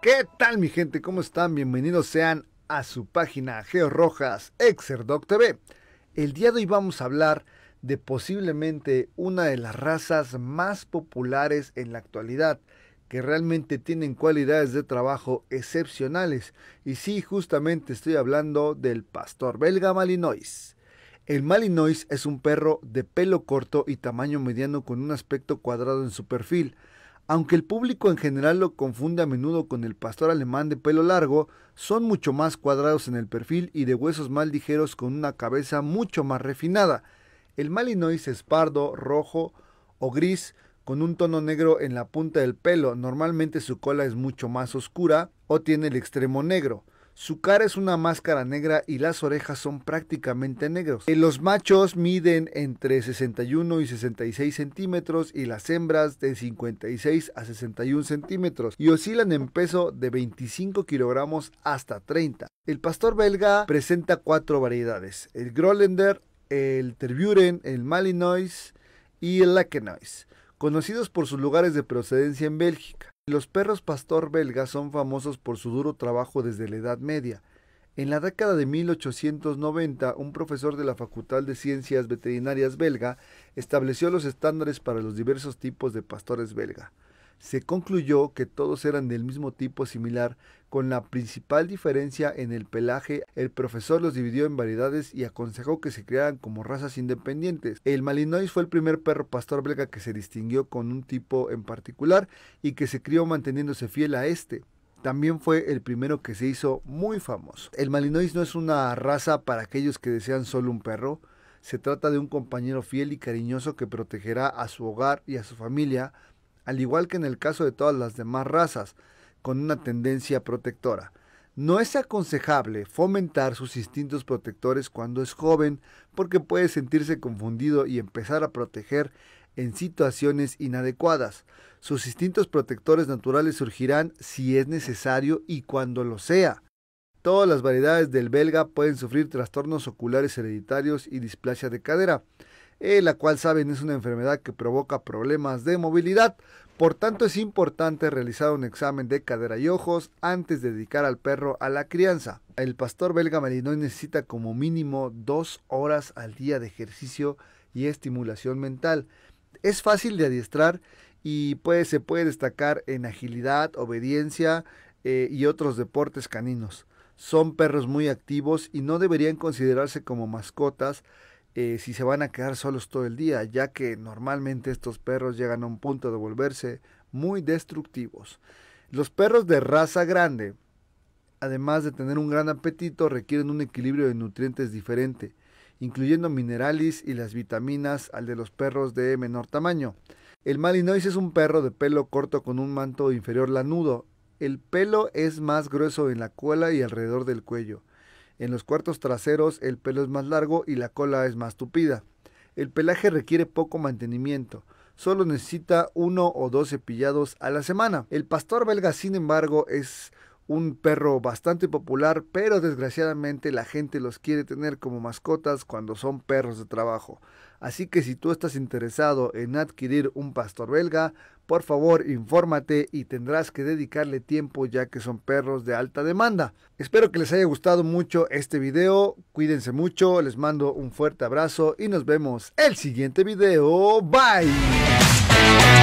¿Qué tal mi gente? ¿Cómo están? Bienvenidos sean a su página Geo Rojas Exerdoc TV. El día de hoy vamos a hablar de posiblemente una de las razas más populares en la actualidad, que realmente tienen cualidades de trabajo excepcionales. Y sí, justamente estoy hablando del pastor belga malinois. El Malinois es un perro de pelo corto y tamaño mediano con un aspecto cuadrado en su perfil. Aunque el público en general lo confunde a menudo con el pastor alemán de pelo largo, son mucho más cuadrados en el perfil y de huesos más ligeros con una cabeza mucho más refinada. El Malinois es pardo, rojo o gris, con un tono negro en la punta del pelo. Normalmente su cola es mucho más oscura o tiene el extremo negro. Su cara es una máscara negra y las orejas son prácticamente negros. Eh, los machos miden entre 61 y 66 centímetros y las hembras de 56 a 61 centímetros y oscilan en peso de 25 kilogramos hasta 30. El pastor belga presenta cuatro variedades, el Grolender, el Terburen, el Malinois y el Lakenois, conocidos por sus lugares de procedencia en Bélgica. Los perros pastor belga son famosos por su duro trabajo desde la Edad Media. En la década de 1890, un profesor de la Facultad de Ciencias Veterinarias belga estableció los estándares para los diversos tipos de pastores belga se concluyó que todos eran del mismo tipo similar, con la principal diferencia en el pelaje. El profesor los dividió en variedades y aconsejó que se crearan como razas independientes. El Malinois fue el primer perro pastor belga que se distinguió con un tipo en particular y que se crió manteniéndose fiel a este también fue el primero que se hizo muy famoso. El Malinois no es una raza para aquellos que desean solo un perro, se trata de un compañero fiel y cariñoso que protegerá a su hogar y a su familia al igual que en el caso de todas las demás razas, con una ah. tendencia protectora. No es aconsejable fomentar sus instintos protectores cuando es joven porque puede sentirse confundido y empezar a proteger en situaciones inadecuadas. Sus instintos protectores naturales surgirán si es necesario y cuando lo sea. Todas las variedades del belga pueden sufrir trastornos oculares hereditarios y displasia de cadera. Eh, la cual saben es una enfermedad que provoca problemas de movilidad. Por tanto, es importante realizar un examen de cadera y ojos antes de dedicar al perro a la crianza. El pastor belga malinois necesita como mínimo dos horas al día de ejercicio y estimulación mental. Es fácil de adiestrar y pues, se puede destacar en agilidad, obediencia eh, y otros deportes caninos. Son perros muy activos y no deberían considerarse como mascotas, eh, si se van a quedar solos todo el día, ya que normalmente estos perros llegan a un punto de volverse muy destructivos. Los perros de raza grande, además de tener un gran apetito, requieren un equilibrio de nutrientes diferente, incluyendo minerales y las vitaminas al de los perros de menor tamaño. El Malinois es un perro de pelo corto con un manto inferior lanudo. El pelo es más grueso en la cola y alrededor del cuello. En los cuartos traseros el pelo es más largo y la cola es más tupida. El pelaje requiere poco mantenimiento, solo necesita uno o dos cepillados a la semana. El pastor belga, sin embargo, es un perro bastante popular, pero desgraciadamente la gente los quiere tener como mascotas cuando son perros de trabajo. Así que si tú estás interesado en adquirir un pastor belga, por favor infórmate y tendrás que dedicarle tiempo ya que son perros de alta demanda. Espero que les haya gustado mucho este video, cuídense mucho, les mando un fuerte abrazo y nos vemos el siguiente video. Bye.